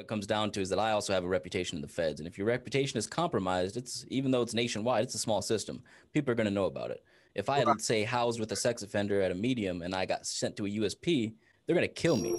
what it comes down to is that I also have a reputation in the feds. And if your reputation is compromised, it's even though it's nationwide, it's a small system. People are going to know about it. If I had, say, housed with a sex offender at a medium and I got sent to a USP, they're going to kill me.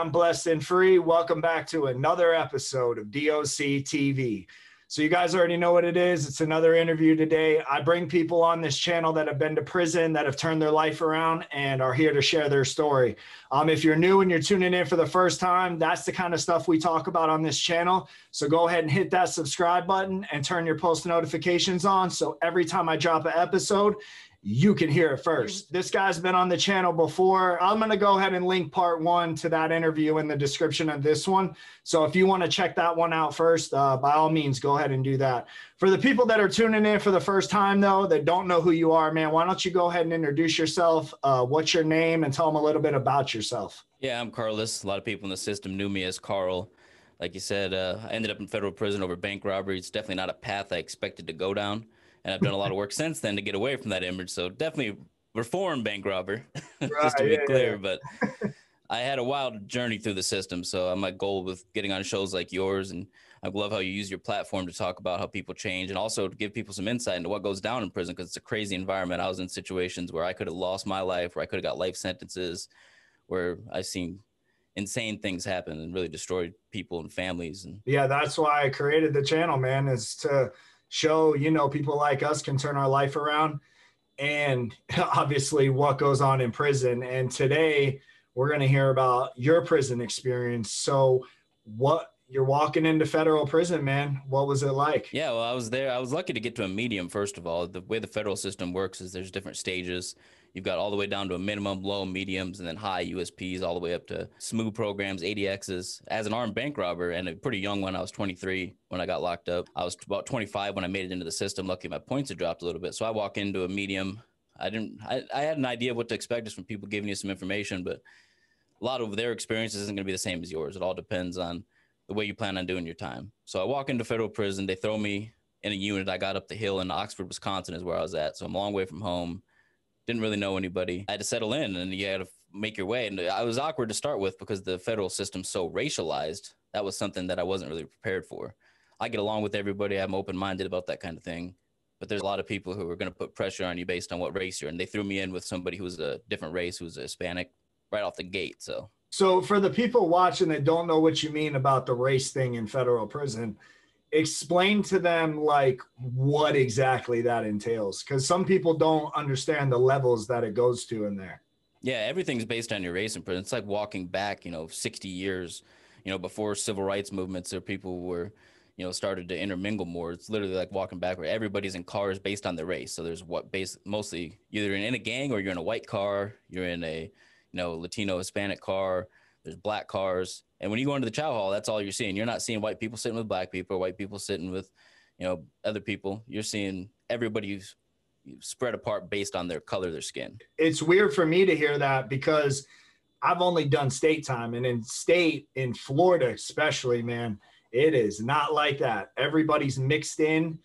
I'm Blessed and Free. Welcome back to another episode of DOC TV. So, you guys already know what it is. It's another interview today. I bring people on this channel that have been to prison, that have turned their life around, and are here to share their story. Um, if you're new and you're tuning in for the first time, that's the kind of stuff we talk about on this channel. So, go ahead and hit that subscribe button and turn your post notifications on. So, every time I drop an episode, you can hear it mm-hmm. first. This guy's been on the channel before. I'm going to go ahead and link part one to that interview in the description of this one. So if you want to check that one out first, uh, by all means, go ahead and do that. For the people that are tuning in for the first time, though, that don't know who you are, man, why don't you go ahead and introduce yourself? Uh, what's your name and tell them a little bit about yourself? Yeah, I'm Carlos. A lot of people in the system knew me as Carl. Like you said, uh, I ended up in federal prison over bank robbery. It's definitely not a path I expected to go down and I've done a lot of work since then to get away from that image. So definitely reform bank robber, right, just to be yeah, clear. Yeah. But I had a wild journey through the system. So my goal with getting on shows like yours, and I love how you use your platform to talk about how people change, and also to give people some insight into what goes down in prison because it's a crazy environment. I was in situations where I could have lost my life, where I could have got life sentences, where I've seen insane things happen and really destroyed people and families and yeah that's why i created the channel man is to show, you know, people like us can turn our life around and obviously what goes on in prison. And today we're going to hear about your prison experience. So, what you're walking into federal prison, man. What was it like? Yeah, well, I was there. I was lucky to get to a medium, first of all. The way the federal system works is there's different stages. You've got all the way down to a minimum, low, mediums, and then high USPs, all the way up to smooth programs, ADXs. As an armed bank robber and a pretty young one, I was 23 when I got locked up. I was about 25 when I made it into the system. Lucky my points had dropped a little bit. So I walk into a medium. I didn't, I, I had an idea of what to expect just from people giving you some information, but a lot of their experience isn't going to be the same as yours. It all depends on the way you plan on doing your time. So I walk into federal prison. They throw me in a unit. I got up the hill in Oxford, Wisconsin, is where I was at. So I'm a long way from home didn't really know anybody. I had to settle in and you had to make your way. And I was awkward to start with because the federal system's so racialized. That was something that I wasn't really prepared for. I get along with everybody. I'm open minded about that kind of thing. But there's a lot of people who are going to put pressure on you based on what race you're. And they threw me in with somebody who was a different race, who was a Hispanic, right off the gate. So, so for the people watching that don't know what you mean about the race thing in federal prison, explain to them like what exactly that entails because some people don't understand the levels that it goes to in there yeah everything's based on your race and it's like walking back you know 60 years you know before civil rights movements or people were you know started to intermingle more it's literally like walking back where everybody's in cars based on the race so there's what base mostly either in, in a gang or you're in a white car you're in a you know latino hispanic car there's black cars and when you go into the chow hall, that's all you're seeing. You're not seeing white people sitting with black people, white people sitting with, you know, other people. You're seeing everybody spread apart based on their color, their skin. It's weird for me to hear that because I've only done state time, and in state, in Florida especially, man, it is not like that. Everybody's mixed in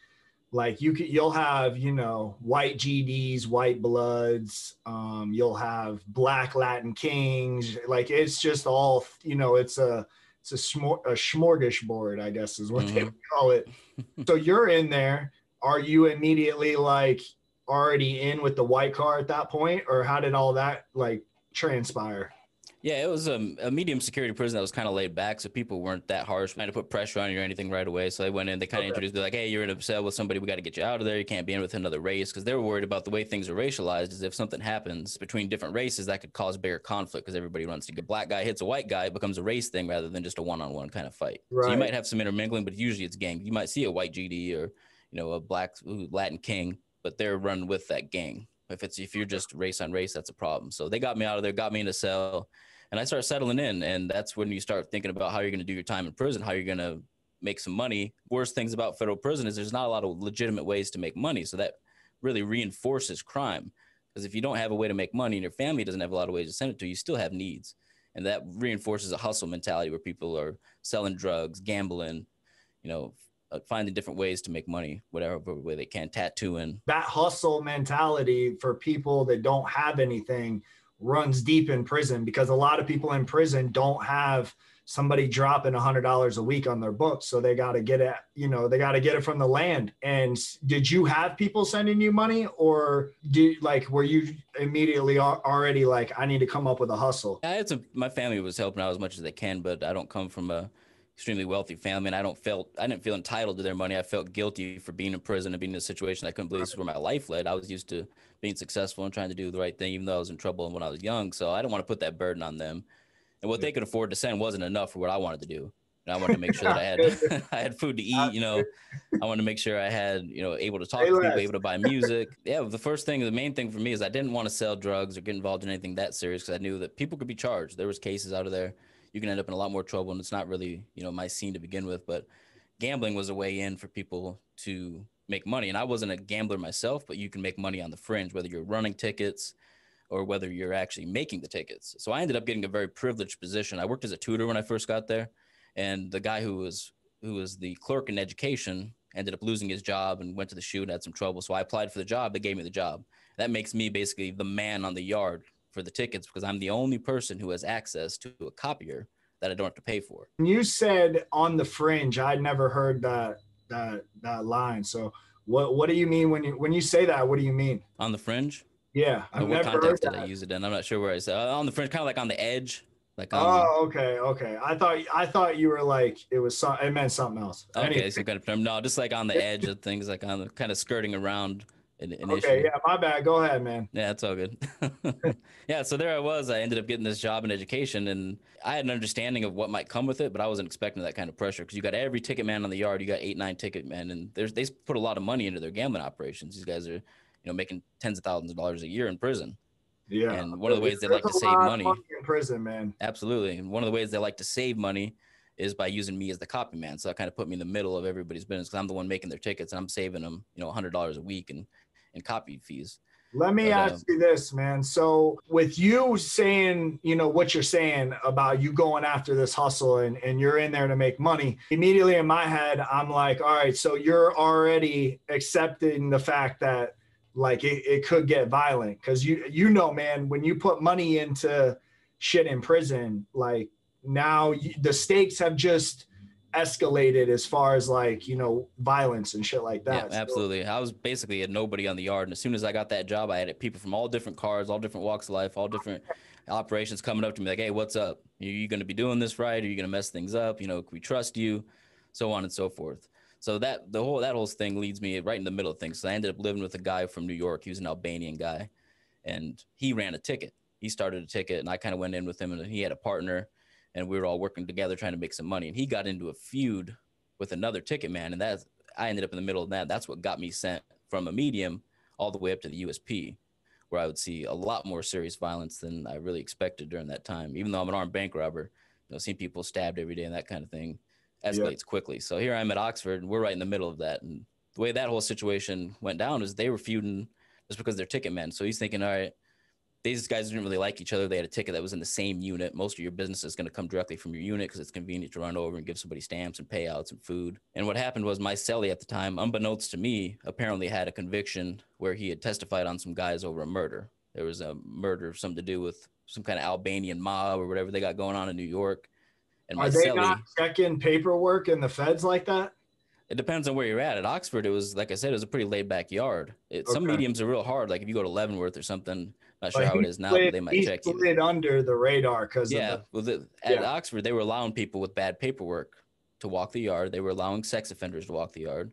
like you could you'll have you know white gds white bloods um, you'll have black latin kings like it's just all you know it's a it's a, smor- a smorgasbord i guess is what mm-hmm. they call it so you're in there are you immediately like already in with the white car at that point or how did all that like transpire yeah, it was a medium security prison that was kind of laid back, so people weren't that harsh trying to put pressure on you or anything right away. So they went in, they kind of okay. introduced, they're like, "Hey, you're in a cell with somebody. We got to get you out of there. You can't be in with another race," because they were worried about the way things are racialized. Is if something happens between different races, that could cause bigger conflict because everybody runs to get black guy hits a white guy, it becomes a race thing rather than just a one-on-one kind of fight. Right. So you might have some intermingling, but usually it's gang. You might see a white GD or you know a black Latin king, but they're run with that gang. If it's if you're just race on race, that's a problem. So they got me out of there, got me in a cell and I start settling in. And that's when you start thinking about how you're going to do your time in prison, how you're going to make some money. Worst things about federal prison is there's not a lot of legitimate ways to make money. So that really reinforces crime. Because if you don't have a way to make money and your family doesn't have a lot of ways to send it to, you still have needs. And that reinforces a hustle mentality where people are selling drugs, gambling, you know, uh, finding different ways to make money, whatever way they can, tattooing. That hustle mentality for people that don't have anything runs deep in prison because a lot of people in prison don't have somebody dropping a hundred dollars a week on their books. So they got to get it, you know, they got to get it from the land. And did you have people sending you money or do like, were you immediately already like, I need to come up with a hustle? I had some, my family was helping out as much as they can, but I don't come from a extremely wealthy family. And I don't felt, I didn't feel entitled to their money. I felt guilty for being in prison and being in a situation I couldn't believe this is where my life led. I was used to being successful and trying to do the right thing, even though I was in trouble when I was young. So I didn't want to put that burden on them. And what yeah. they could afford to send wasn't enough for what I wanted to do. And I wanted to make sure that I had I had food to eat. You know, I wanted to make sure I had you know able to talk to people, able to buy music. yeah, the first thing, the main thing for me is I didn't want to sell drugs or get involved in anything that serious because I knew that people could be charged. There was cases out of there. You can end up in a lot more trouble, and it's not really you know my scene to begin with. But gambling was a way in for people to make money. And I wasn't a gambler myself, but you can make money on the fringe, whether you're running tickets or whether you're actually making the tickets. So I ended up getting a very privileged position. I worked as a tutor when I first got there, and the guy who was who was the clerk in education ended up losing his job and went to the shoot and had some trouble. So I applied for the job. They gave me the job. That makes me basically the man on the yard for the tickets because I'm the only person who has access to a copier that I don't have to pay for. You said on the fringe. I'd never heard that that that line. So what what do you mean when you when you say that? What do you mean? On the fringe? Yeah, I've what context did I use it in? I'm not sure where I said on the fringe, kind of like on the edge. Like on, oh, okay, okay. I thought I thought you were like it was so, it meant something else. Okay, Anything. so kind of no, just like on the edge of things, like on the kind of skirting around initially. Okay, yeah, my bad. Go ahead, man. Yeah, it's all good. yeah, so there I was. I ended up getting this job in education, and I had an understanding of what might come with it, but I wasn't expecting that kind of pressure because you got every ticket man on the yard, you got eight, nine ticket men, and there's they put a lot of money into their gambling operations. These guys are, you know, making tens of thousands of dollars a year in prison. Yeah, and one of the ways they like to save money, money in prison, man. Absolutely, and one of the ways they like to save money is by using me as the copy man. So that kind of put me in the middle of everybody's business because I'm the one making their tickets and I'm saving them, you know, hundred dollars a week and and copy fees. Let me but, ask um, you this, man. So with you saying, you know, what you're saying about you going after this hustle and, and you're in there to make money, immediately in my head, I'm like, all right, so you're already accepting the fact that like it, it could get violent. Cause you you know, man, when you put money into shit in prison, like now you, the stakes have just escalated as far as like you know violence and shit like that. Yeah, absolutely. So, I was basically a nobody on the yard, and as soon as I got that job, I had people from all different cars, all different walks of life, all different operations coming up to me like, "Hey, what's up? Are you going to be doing this right? Are you going to mess things up? You know, can we trust you?" So on and so forth. So that the whole that whole thing leads me right in the middle of things. So I ended up living with a guy from New York. He was an Albanian guy, and he ran a ticket. He started a ticket, and I kind of went in with him, and he had a partner and we were all working together trying to make some money. And he got into a feud with another ticket man, and that's I ended up in the middle of that. That's what got me sent from a medium all the way up to the USP, where I would see a lot more serious violence than I really expected during that time. Even though I'm an armed bank robber, you know, seeing people stabbed every day and that kind of thing escalates yep. quickly. So here I am at Oxford, and we're right in the middle of that. And the way that whole situation went down is they were feuding just because they're ticket men. So he's thinking, all right, these guys didn't really like each other. They had a ticket that was in the same unit. Most of your business is going to come directly from your unit because it's convenient to run over and give somebody stamps and payouts and food. And what happened was my cellie at the time, unbeknownst to me, apparently had a conviction where he had testified on some guys over a murder. There was a murder, something to do with some kind of Albanian mob or whatever they got going on in New York. And Are my they cellie, not checking paperwork in the feds like that? it depends on where you're at. At Oxford, it was like I said, it was a pretty laid back yard. It, okay. Some mediums are real hard. Like if you go to Leavenworth or something, not sure how it is now, but they might check it. under the radar because yeah. well, at yeah. Oxford, they were allowing people with bad paperwork to walk the yard. They were allowing sex offenders to walk the yard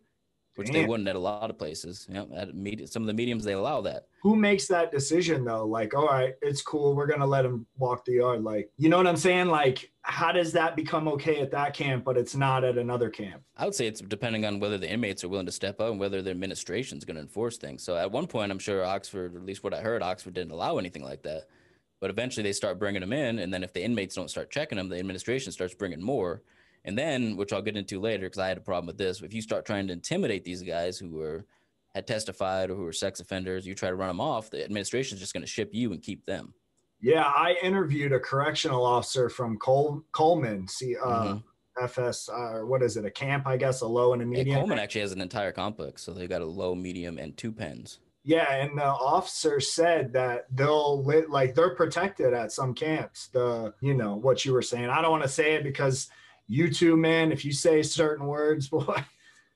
which Damn. they wouldn't at a lot of places. You know, at med- some of the mediums they allow that. Who makes that decision though? Like, all right, it's cool. We're gonna let him walk the yard. Like, you know what I'm saying? Like, how does that become okay at that camp, but it's not at another camp? I would say it's depending on whether the inmates are willing to step up and whether the administration is gonna enforce things. So at one point, I'm sure Oxford, at least what I heard, Oxford didn't allow anything like that. But eventually, they start bringing them in, and then if the inmates don't start checking them, the administration starts bringing more and then, which I'll get into later, because I had a problem with this. If you start trying to intimidate these guys who were had testified or who were sex offenders, you try to run them off, the administration's just going to ship you and keep them. Yeah, I interviewed a correctional officer from Col- Coleman, see, uh, mm-hmm. FS, uh, what is it, a camp, I guess, a low and a medium. Yeah, Coleman actually has an entire complex, so they got a low, medium, and two pens. Yeah, and the officer said that they'll like they're protected at some camps. The you know what you were saying. I don't want to say it because YouTube, man, if you say certain words, boy.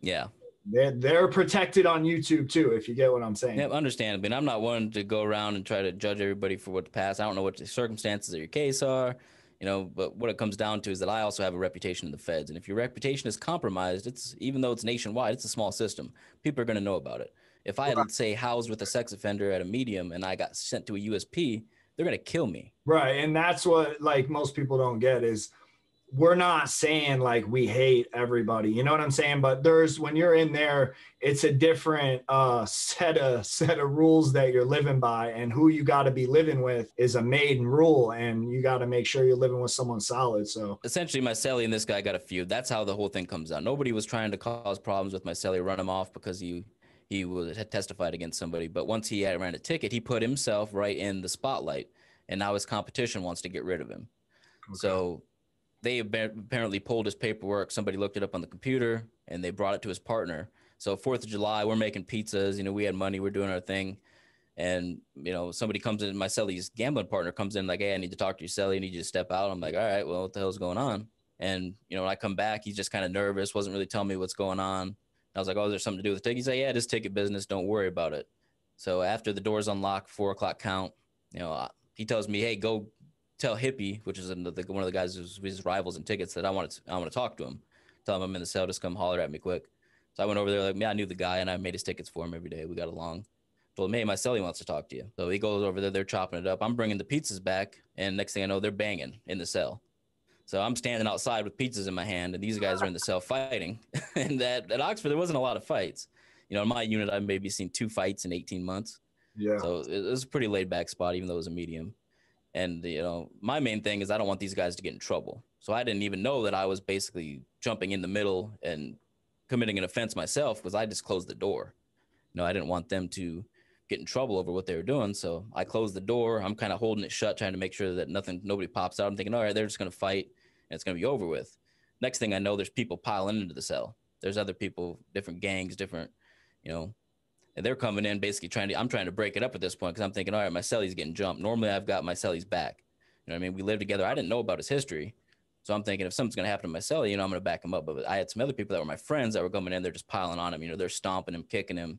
Yeah. They're, they're protected on YouTube too, if you get what I'm saying. Yeah, understandably. And I'm not one to go around and try to judge everybody for what the past. I don't know what the circumstances of your case are, you know, but what it comes down to is that I also have a reputation in the feds. And if your reputation is compromised, it's even though it's nationwide, it's a small system. People are going to know about it. If I had, say, housed with a sex offender at a medium and I got sent to a USP, they're going to kill me. Right. And that's what, like, most people don't get is – we're not saying like we hate everybody you know what i'm saying but there's when you're in there it's a different uh set of set of rules that you're living by and who you got to be living with is a maiden rule and you got to make sure you're living with someone solid so essentially myselli and this guy got a feud that's how the whole thing comes out nobody was trying to cause problems with myselli run him off because he he was had testified against somebody but once he had ran a ticket he put himself right in the spotlight and now his competition wants to get rid of him okay. so they apparently pulled his paperwork. Somebody looked it up on the computer and they brought it to his partner. So Fourth of July, we're making pizzas. You know, we had money. We're doing our thing, and you know, somebody comes in. My Selly's gambling partner comes in like, "Hey, I need to talk to you, Sally. I need you to step out." I'm like, "All right, well, what the hell's going on?" And you know, when I come back, he's just kind of nervous. wasn't really telling me what's going on. And I was like, "Oh, there's something to do with the ticket." He's like, "Yeah, just ticket business. Don't worry about it." So after the doors unlock, four o'clock count. You know, he tells me, "Hey, go tell Hippie, which is another, one of the guys who's his rivals and tickets, that I want to I want to talk to him. Tell him I'm in the cell, just come holler at me quick. So I went over there like, man, I knew the guy and I made his tickets for him every day. We got along. Told him, hey, my cellie wants to talk to you. So he goes over there, they're chopping it up. I'm bringing the pizzas back, and next thing I know, they're banging in the cell. So I'm standing outside with pizzas in my hand, and these guys are in the cell fighting. and that at Oxford, there wasn't a lot of fights. You know, in my unit, I've maybe seen two fights in 18 months. Yeah. So it was a pretty laid back spot, even though it was a medium. And you know, my main thing is I don't want these guys to get in trouble. So I didn't even know that I was basically jumping in the middle and committing an offense myself because I just closed the door. You know, I didn't want them to get in trouble over what they were doing. So I closed the door. I'm kind of holding it shut, trying to make sure that nothing, nobody pops out. I'm thinking, all right, they're just going to fight and it's going to be over with. Next thing I know, there's people piling into the cell. There's other people, different gangs, different, you know, and they're coming in basically trying to, I'm trying to break it up at this point because I'm thinking, all right, my cellie's getting jumped. Normally I've got my cellie's back. You know what I mean? We live together. I didn't know about his history. So I'm thinking if something's going to happen to my cellie, you know, I'm going to back him up. But I had some other people that were my friends that were coming in. They're just piling on him. You know, they're stomping him, kicking him.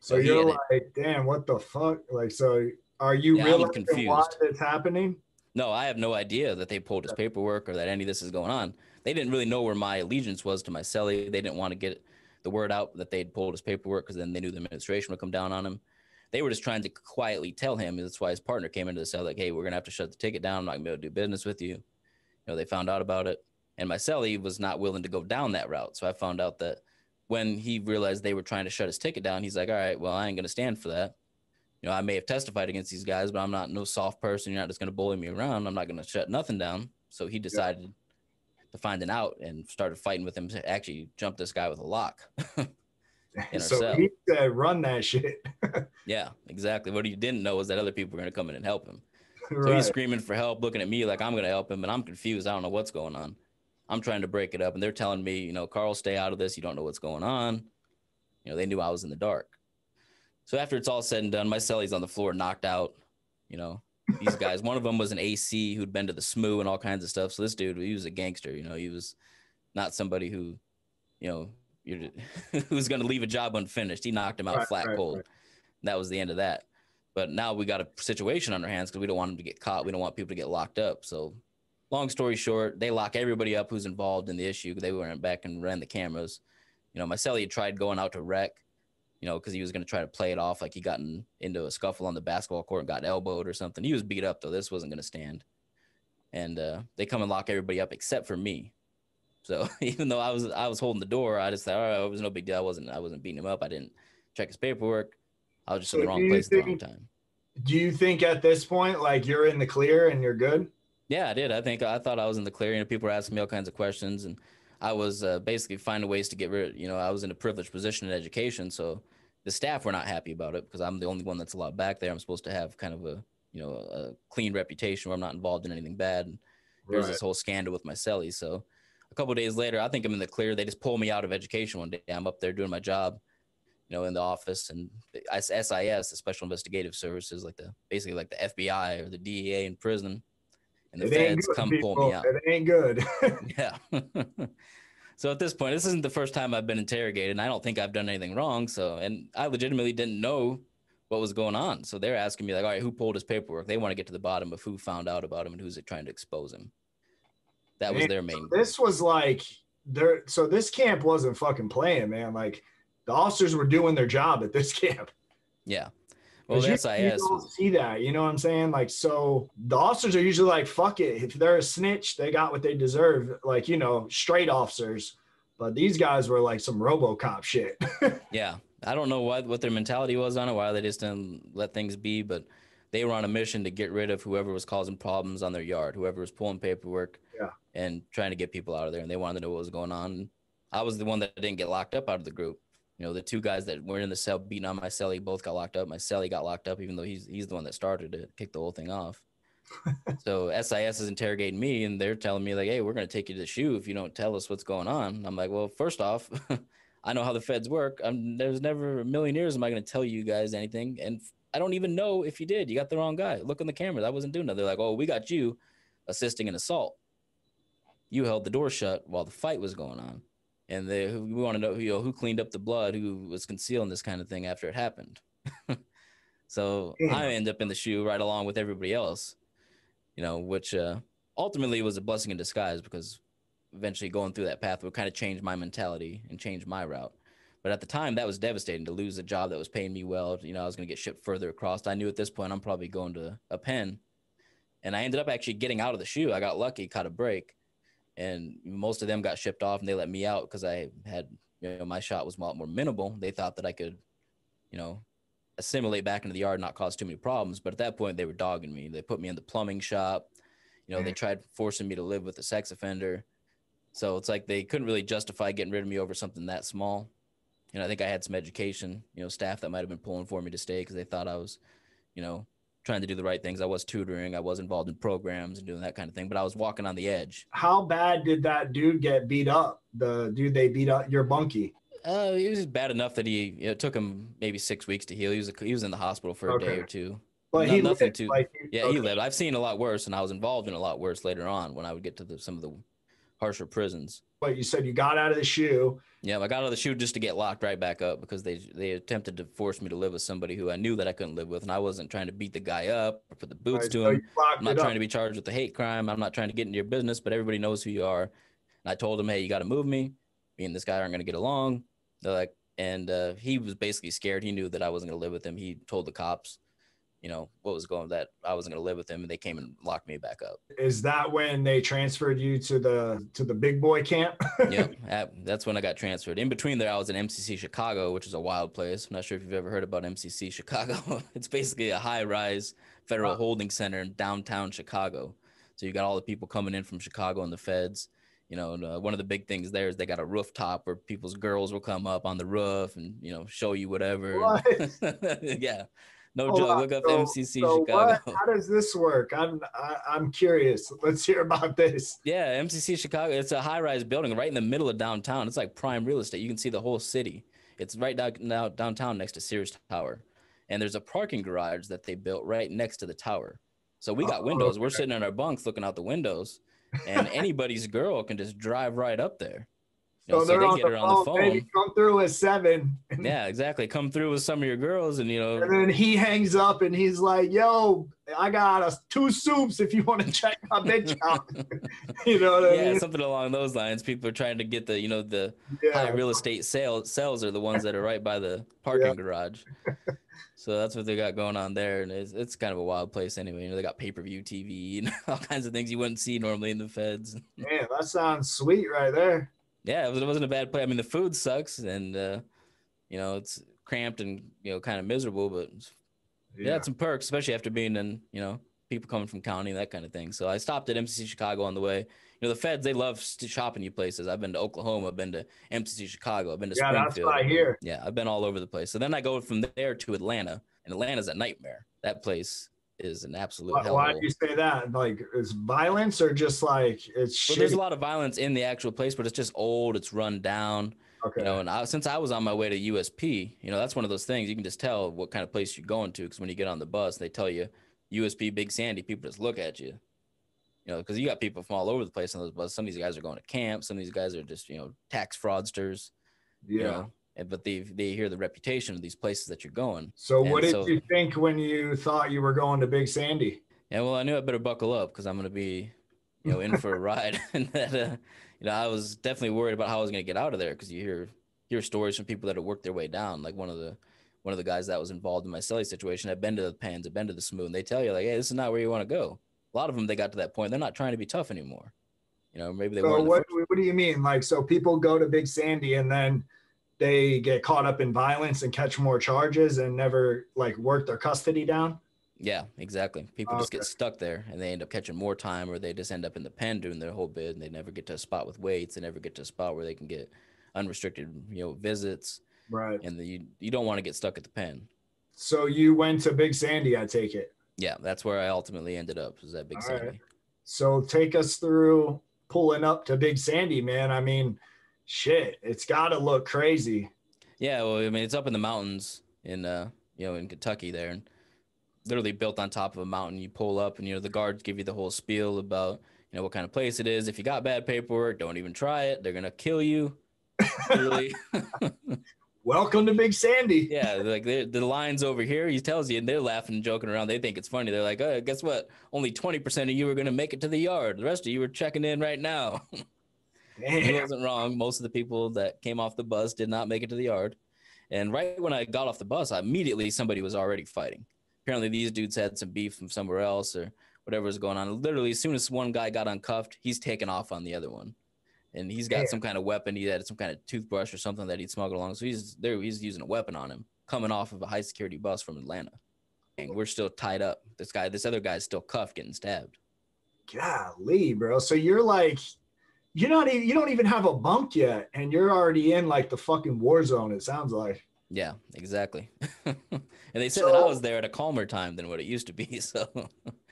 So you know, you're like, damn, what the fuck? Like, so are you yeah, really confused why it's happening? No, I have no idea that they pulled his paperwork or that any of this is going on. They didn't really know where my allegiance was to my cellie. They didn't want to get the word out that they'd pulled his paperwork because then they knew the administration would come down on him. They were just trying to quietly tell him. That's why his partner came into the cell like, "Hey, we're gonna have to shut the ticket down. I'm not gonna be able to do business with you." You know, they found out about it, and my cellie was not willing to go down that route. So I found out that when he realized they were trying to shut his ticket down, he's like, "All right, well, I ain't gonna stand for that." You know, I may have testified against these guys, but I'm not no soft person. You're not just gonna bully me around. I'm not gonna shut nothing down. So he decided. Yeah to finding out and started fighting with him. Actually, jumped this guy with a lock. so he said, run that shit. yeah, exactly. What he didn't know was that other people were going to come in and help him. Right. So he's screaming for help, looking at me like I'm going to help him, and I'm confused. I don't know what's going on. I'm trying to break it up, and they're telling me, you know, Carl, stay out of this. You don't know what's going on. You know, they knew I was in the dark. So after it's all said and done, my cellie's on the floor, knocked out. You know, these guys. One of them was an AC who'd been to the SMU and all kinds of stuff. So this dude, he was a gangster. You know, he was not somebody who, you know, who's going to leave a job unfinished. He knocked him out right, flat right, cold. Right. That was the end of that. But now we got a situation on our hands because we don't want them to get caught. We don't want people to get locked up. So, long story short, they lock everybody up who's involved in the issue. They went back and ran the cameras. You know, cellie tried going out to rec you know, because he was going to try to play it off like he gotten into a scuffle on the basketball court and got elbowed or something. He was beat up though. This wasn't going to stand. And uh, they come and lock everybody up except for me. So even though I was I was holding the door, I just thought, all right, it was no big deal. I wasn't I wasn't beating him up. I didn't check his paperwork. I was just so in the wrong place think, at the wrong time. Do you think at this point, like you're in the clear and you're good? Yeah, I did. I think I thought I was in the clear. You know, people were asking me all kinds of questions and I was uh, basically finding ways to get rid. you know, I was in a privileged position in education, so the staff were not happy about it because I'm the only one that's allowed back there. I'm supposed to have kind of a you know a clean reputation where I'm not involved in anything bad. And There's this whole scandal with my cellie. So a couple days later, I think I'm in the clear. They just pull me out of education one day. I'm up there doing my job, you know, in the office and SIS, the Special Investigative Services, like the basically like the FBI or the DEA in prison and the it good, come pull me out. It ain't good. yeah. so at this point, this isn't the first time I've been interrogated, and I don't think I've done anything wrong. So, and I legitimately didn't know what was going on. So they're asking me like, all right, who pulled his paperwork? They want to get to the bottom of who found out about him and who's trying to expose him. That was their main. This goal. was like there. So this camp wasn't fucking playing, man. Like the officers were doing their job at this camp. Yeah. Well, that's you don't see that. You know what I'm saying? Like, so the officers are usually like, fuck it. If they're a snitch, they got what they deserve. Like, you know, straight officers. But these guys were like some Robocop shit. yeah. I don't know what, what their mentality was on it, why they just didn't let things be, but they were on a mission to get rid of whoever was causing problems on their yard, whoever was pulling paperwork yeah. and trying to get people out of there. And they wanted to know what was going on. I was the one that didn't get locked up out of the group you know, the two guys that were in the cell beating on my he both got locked up. My he got locked up, even though he's he's the one that started it, kicked the whole thing off. so SIS is interrogating me, and they're telling me like, "Hey, we're going to take you to the shoe if you don't tell us what's going on." And I'm like, "Well, first off, I know how the feds work. I'm, there's never a million years am I going to tell you guys anything, and I don't even know if you did. You got the wrong guy. Look on the camera. I wasn't doing that. They're like, "Oh, we got you assisting an assault. You held the door shut while the fight was going on." and they, we want to know who you know, who cleaned up the blood, who was concealing this kind of thing after it happened. so yeah. I end up in the shoe right along with everybody else, you know, which uh, ultimately was a blessing in disguise because eventually going through that path would kind of change my mentality and change my route. But at the time, that was devastating to lose a job that was paying me well. You know, I was going to get shipped further across. I knew at this point I'm probably going to a pen. And I ended up actually getting out of the shoe. I got lucky, caught a break and most of them got shipped off and they let me out because I had you know my shot was a lot more minimal. They thought that I could, you know, assimilate back into the yard, and not cause too many problems. But at that point, they were dogging me. They put me in the plumbing shop. You know, they mm-hmm. tried forcing me to live with a sex offender. So it's like they couldn't really justify getting rid of me over something that small. And I think I had some education, you know, staff that might have been pulling for me to stay because they thought I was, you know, trying to do the right things. I was tutoring, I was involved in programs and doing that kind of thing, but I was walking on the edge. How bad did that dude get beat up? The dude they beat up, your bunkie. Uh, he was bad enough that he it took him maybe six weeks to heal. He was he was in the hospital for a day or two. But no, he nothing lived, too. Like, yeah, okay. he lived. I've seen a lot worse, and I was involved in a lot worse later on when I would get to the, some of the harsher prisons. But you said you got out of the shoe yeah, I got out of the shoe just to get locked right back up because they they attempted to force me to live with somebody who I knew that I couldn't live with, and I wasn't trying to beat the guy up or put the boots right, to him. I'm not trying up. to be charged with a hate crime. I'm not trying to get into your business, but everybody knows who you are. And I told him, hey, you got to move me. Me and this guy aren't going to get along. They're like, and uh, he was basically scared. He knew that I wasn't going to live with him. He told the cops, you know what was going that I wasn't going to live with them, and they came and locked me back up. Is that when they transferred you to the to the big boy camp? yeah, that's when I got transferred. In between there, I was in MCC Chicago, which is a wild place. I'm not sure if you've ever heard about MCC Chicago. it's basically a high rise federal wow. holding center in downtown Chicago. So you got all the people coming in from Chicago and the feds. You know, and, uh, one of the big things there is they got a rooftop where people's girls will come up on the roof and you know show you whatever. What? yeah no Hold joke. On. Look up so, MCC so Chicago. What, how does this work? I'm I, am i am curious. Let's hear about this. Yeah, MCC Chicago. It's a high-rise building right in the middle of downtown. It's like prime real estate. You can see the whole city. It's right down, now downtown next to Sears Tower, and there's a parking garage that they built right next to the tower. So we got oh, windows. Okay. We're sitting in our bunks looking out the windows, and anybody's girl can just drive right up there. You know, so, so they get the her phone, on the phone. Baby, come through with seven. yeah, exactly. Come through with some of your girls, and you know. And then he hangs up, and he's like, "Yo, I got us two soups if you want to check my bitch out." you know what yeah, I mean? Yeah, something along those lines. People are trying to get the, you know, the yeah. high real estate sales. sales are the ones that are right by the parking yeah. garage. So that's what they got going on there, and it's, it's kind of a wild place anyway. You know, they got pay per view TV and all kinds of things you wouldn't see normally in the feds. Man, that sounds sweet right there yeah, it, was, not a bad play. I mean, the food sucks, and uh, you know it's cramped and you know kind of miserable, but yeah, yeah some perks, especially after being in you know people coming from county that kind of thing. So I stopped at MCC Chicago on the way. You know, the feds they love shopping you places. I've been to Oklahoma, I've been to MCC Chicago, I've been to yeah, Springfield. that's Yeah, I've been all over the place. So then I go from there to Atlanta, and Atlanta's a nightmare. That place is an absolute. Why, why do you say that? Like, it's violence or just like it's? Well, there's a lot of violence in the actual place, but it's just old. It's run down. Okay. You know, and I, since I was on my way to USP, you know, that's one of those things you can just tell what kind of place you're going to because when you get on the bus, they tell you USP Big Sandy, people just look at you. You know, because you got people from all over the place on those buses. Some of these guys are going to camp. Some of these guys are just you know tax fraudsters. Yeah. You know, but they they hear the reputation of these places that you're going. So and what did so, you think when you thought you were going to Big Sandy? Yeah, well, I knew I better buckle up because I'm going to be, you know, in for a ride. and that, uh, you know, I was definitely worried about how I was going to get out of there because you hear hear stories from people that have worked their way down. Like one of the one of the guys that was involved in my silly situation had been to the pans, had been to the smooth, and they tell you like, hey, this is not where you want to go. A lot of them, they got to that point. They're not trying to be tough anymore. You know, maybe they. So what, what do you mean? Like, so people go to Big Sandy and then they get caught up in violence and catch more charges and never like work their custody down. Yeah, exactly. People okay. just get stuck there and they end up catching more time or they just end up in the pen doing their whole bid and they never get to a spot with weights. They never get to a spot where they can get unrestricted, you know, visits. Right. And the, you, you don't want to get stuck at the pen. So you went to Big Sandy, I take it. Yeah, that's where I ultimately ended up was that Big All Sandy. Right. So take us through pulling up to Big Sandy, man. I mean, shit, it's got to look crazy. Yeah, well, I mean, it's up in the mountains in uh, you know, in Kentucky there, and literally built on top of a mountain. You pull up, and you know, the guards give you the whole spiel about you know what kind of place it is. If you got bad paperwork, don't even try it. They're gonna kill you. Really. Welcome to Big Sandy. Yeah, like the lines over here. He tells you, and they're laughing and joking around. They think it's funny. They're like, "Oh, guess what? Only twenty percent of you are gonna make it to the yard. The rest of you are checking in right now." He wasn't wrong. Most of the people that came off the bus did not make it to the yard. And right when I got off the bus, I immediately somebody was already fighting. Apparently, these dudes had some beef from somewhere else or whatever was going on. Literally, as soon as one guy got uncuffed, he's taken off on the other one, and he's got some kind of weapon. He had some kind of toothbrush or something that he'd smuggled along. So he's there. He's using a weapon on him coming off of a high security bus from Atlanta. And we're still tied up. This guy, this other guy's still cuffed, getting stabbed. Golly, bro. So you're like you're not even you don't even have a bunk yet, and you're already in like the fucking war zone. It sounds like. Yeah, exactly. and they said so, that I was there at a calmer time than what it used to be. So.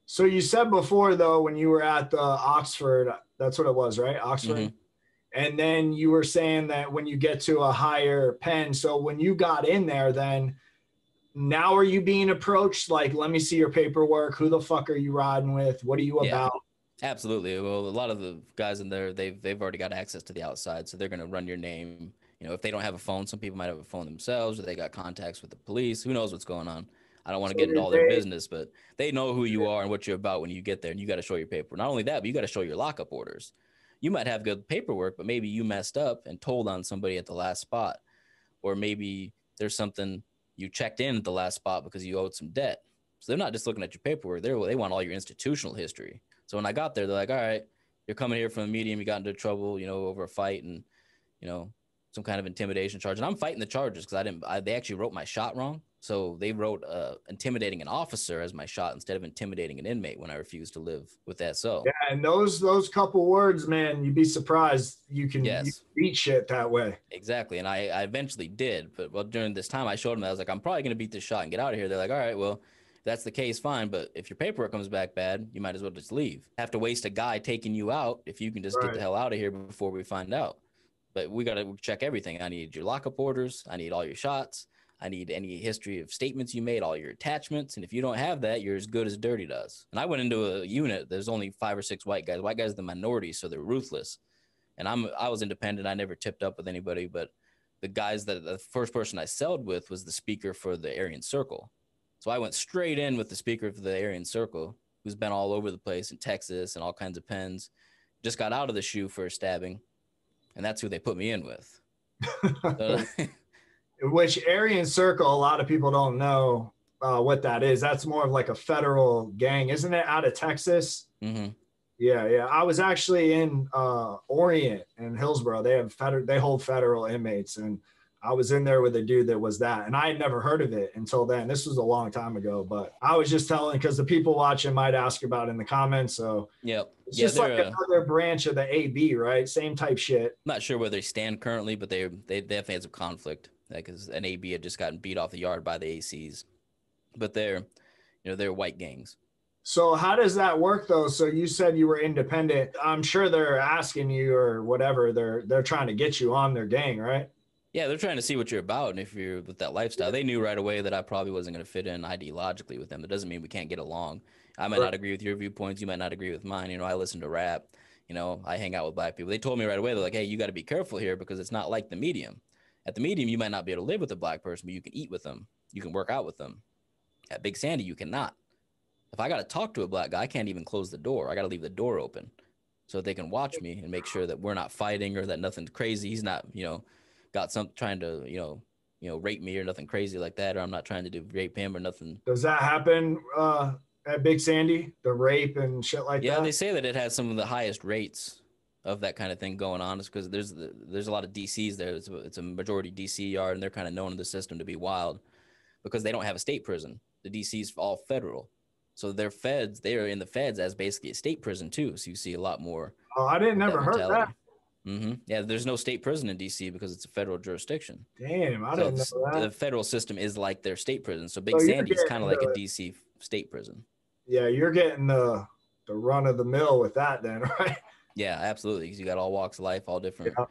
so you said before though, when you were at the Oxford, that's what it was, right? Oxford. Mm-hmm. And then you were saying that when you get to a higher pen, so when you got in there, then now are you being approached? Like, let me see your paperwork. Who the fuck are you riding with? What are you yeah. about? Absolutely. Well, a lot of the guys in there, they've they've already got access to the outside, so they're going to run your name. You know, if they don't have a phone, some people might have a phone themselves, or they got contacts with the police. Who knows what's going on? I don't want to so get into all their business, but they know who you are and what you're about when you get there, and you got to show your paper. Not only that, but you got to show your lockup orders. You might have good paperwork, but maybe you messed up and told on somebody at the last spot, or maybe there's something you checked in at the last spot because you owed some debt. So they're not just looking at your paperwork; they they want all your institutional history. So when I got there, they're like, all right, you're coming here from a medium. You got into trouble, you know, over a fight and, you know, some kind of intimidation charge. And I'm fighting the charges because I didn't, I, they actually wrote my shot wrong. So they wrote uh, intimidating an officer as my shot instead of intimidating an inmate when I refused to live with that. So yeah, and those those couple words, man, you'd be surprised you can yes. you can beat shit that way. Exactly, and I, I eventually did. But well, during this time, I showed them I was like, I'm probably gonna beat this shot and get out of here. They're like, all right, well, if that's the case, fine. But if your paperwork comes back bad, you might as well just leave. Have to waste a guy taking you out if you can just right. get the hell out of here before we find out. But we got to check everything. I need your lockup orders. I need all your shots. I need any history of statements you made, all your attachments. And if you don't have that, you're as good as dirty does. And I went into a unit. There's only five or six white guys. White guys are the minority, so they're ruthless. And I'm I was independent. I never tipped up with anybody, but the guys that the first person I sold with was the speaker for the Aryan Circle. So I went straight in with the speaker for the Aryan Circle, who's been all over the place in Texas and all kinds of pens. Just got out of the shoe for a stabbing, and that's who they put me in with. Which Aryan Circle, a lot of people don't know uh, what that is. That's more of like a federal gang, isn't it? Out of Texas. Mm-hmm. Yeah, yeah. I was actually in uh, Orient and Hillsboro. They have federal. They hold federal inmates, and I was in there with a dude that was that, and I had never heard of it until then. This was a long time ago, but I was just telling because the people watching might ask about in the comments. So yep. it's yeah, just like uh, another branch of the AB, right? Same type shit. I'm not sure where they stand currently, but they they, they have fans of conflict because like, an AB had just gotten beat off the yard by the ACs, but they're you know they're white gangs. So how does that work though? So you said you were independent. I'm sure they're asking you or whatever. They're they're trying to get you on their gang, right? Yeah, they're trying to see what you're about, and if you're with that lifestyle, they knew right away that I probably wasn't going to fit in ideologically with them. That doesn't mean we can't get along. I might right. not agree with your viewpoints, you might not agree with mine. You know, I listen to rap. You know, I hang out with black people. They told me right away, they're like, "Hey, you got to be careful here because it's not like the medium. At the medium, you might not be able to live with a black person, but you can eat with them, you can work out with them. At Big Sandy, you cannot. If I got to talk to a black guy, I can't even close the door. I got to leave the door open so they can watch me and make sure that we're not fighting or that nothing's crazy. He's not, you know." got some trying to you know you know rape me or nothing crazy like that, or I'm not trying to do rape him or nothing. Does that happen uh, at Big Sandy? The rape and shit like yeah, that. Yeah, they say that it has some of the highest rates of that kind of thing going on. Is because there's the, there's a lot of DCs there. It's a, it's a majority DC yard, and they're kind of known in the system to be wild because they don't have a state prison. The DC's all federal. So they're feds. They are in the feds as basically a state prison too. So you see a lot more. Oh, I didn't never heard that. Mm-hmm. Yeah, there's no state prison in DC because it's a federal jurisdiction. Damn, I so didn't know that. The federal system is like their state prison. So Big so Sandy is kind of like a DC state prison. Yeah, you're getting the the run of the mill with that, then, right? Yeah, absolutely. Because you got all walks of life, all different, yeah.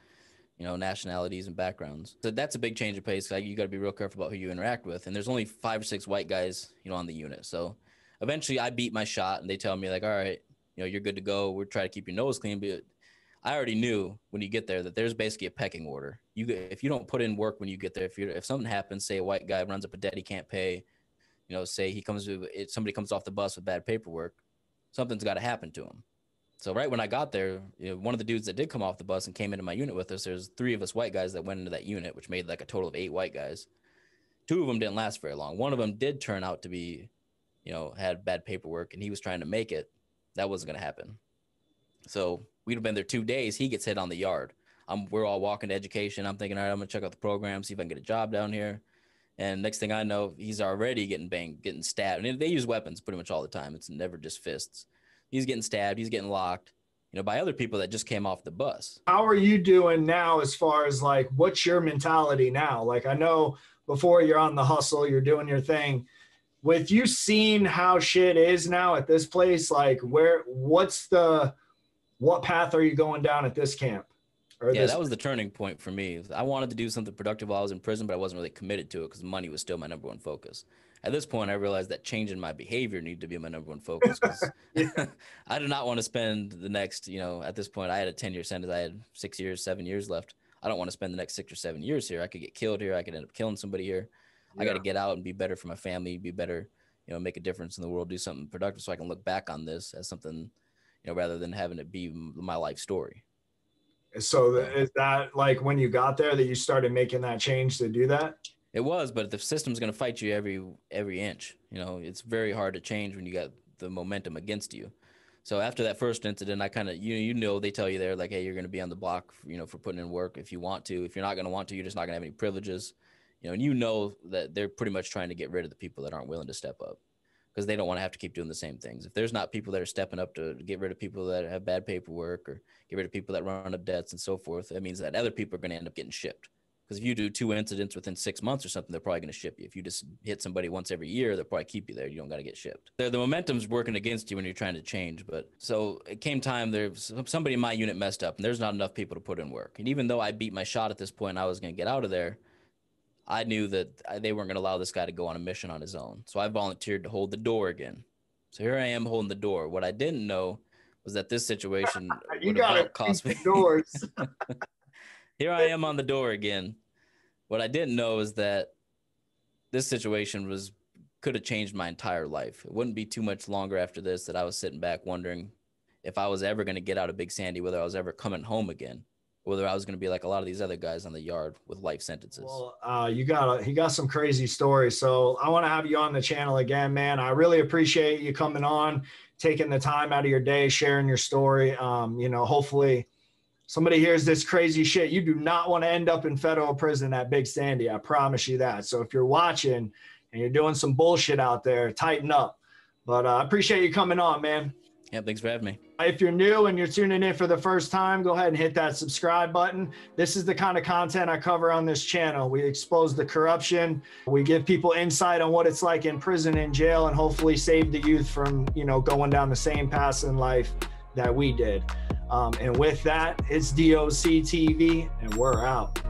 you know, nationalities and backgrounds. So that's a big change of pace. Like you got to be real careful about who you interact with. And there's only five or six white guys, you know, on the unit. So eventually, I beat my shot, and they tell me like, all right, you know, you're good to go. We're trying to keep your nose clean, but I already knew when you get there that there's basically a pecking order. You if you don't put in work when you get there, if you if something happens, say a white guy runs up a debt he can't pay, you know, say he comes it, somebody comes off the bus with bad paperwork, something's got to happen to him. So right when I got there, you know, one of the dudes that did come off the bus and came into my unit with us, there's three of us white guys that went into that unit, which made like a total of eight white guys. Two of them didn't last very long. One of them did turn out to be, you know, had bad paperwork and he was trying to make it. That wasn't going to happen. So We'd have been there two days. He gets hit on the yard. I'm, we're all walking to education. I'm thinking, all right, I'm gonna check out the program, see if I can get a job down here. And next thing I know, he's already getting banged, getting stabbed. And they use weapons pretty much all the time. It's never just fists. He's getting stabbed. He's getting locked. You know, by other people that just came off the bus. How are you doing now? As far as like, what's your mentality now? Like, I know before you're on the hustle, you're doing your thing. With you seeing how shit is now at this place, like, where, what's the what path are you going down at this camp? Or yeah, this- that was the turning point for me. I wanted to do something productive while I was in prison, but I wasn't really committed to it because money was still my number one focus. At this point, I realized that changing my behavior needed to be my number one focus. I did not want to spend the next, you know, at this point, I had a 10 year sentence. I had six years, seven years left. I don't want to spend the next six or seven years here. I could get killed here. I could end up killing somebody here. Yeah. I got to get out and be better for my family, be better, you know, make a difference in the world, do something productive so I can look back on this as something – know, rather than having it be my life story. So is that like when you got there that you started making that change to do that? It was, but the system's going to fight you every every inch. You know, it's very hard to change when you got the momentum against you. So after that first incident, I kind of you you know they tell you they're like, hey, you're going to be on the block, you know, for putting in work if you want to. If you're not going to want to, you're just not going to have any privileges. You know, and you know that they're pretty much trying to get rid of the people that aren't willing to step up because they don't want to have to keep doing the same things. If there's not people that are stepping up to get rid of people that have bad paperwork or get rid of people that run up debts and so forth, it means that other people are going to end up getting shipped. Because if you do two incidents within six months or something, they're probably going to ship you. If you just hit somebody once every year, they'll probably keep you there. You don't got to get shipped. The, the momentum's working against you when you're trying to change. But so it came time there, somebody in my unit messed up and there's not enough people to put in work. And even though I beat my shot at this point, I was going to get out of there. I knew that they weren't going to allow this guy to go on a mission on his own. So I volunteered to hold the door again. So here I am holding the door. What I didn't know was that this situation you gotta cost me doors. here I am on the door again. What I didn't know is that this situation was could have changed my entire life. It wouldn't be too much longer after this that I was sitting back wondering if I was ever going to get out of Big Sandy, whether I was ever coming home again whether I was going to be like a lot of these other guys on the yard with life sentences. Well, uh, you got a, he got some crazy stories. So I want to have you on the channel again, man. I really appreciate you coming on, taking the time out of your day, sharing your story. Um, you know, hopefully somebody hears this crazy shit. You do not want to end up in federal prison at Big Sandy. I promise you that. So if you're watching and you're doing some bullshit out there, tighten up. But uh, I uh, appreciate you coming on, man. Yeah, thanks for having me. If you're new and you're tuning in for the first time, go ahead and hit that subscribe button. This is the kind of content I cover on this channel. We expose the corruption, we give people insight on what it's like in prison and jail, and hopefully save the youth from, you know, going down the same path in life that we did. Um, and with that, it's DOC TV, and we're out.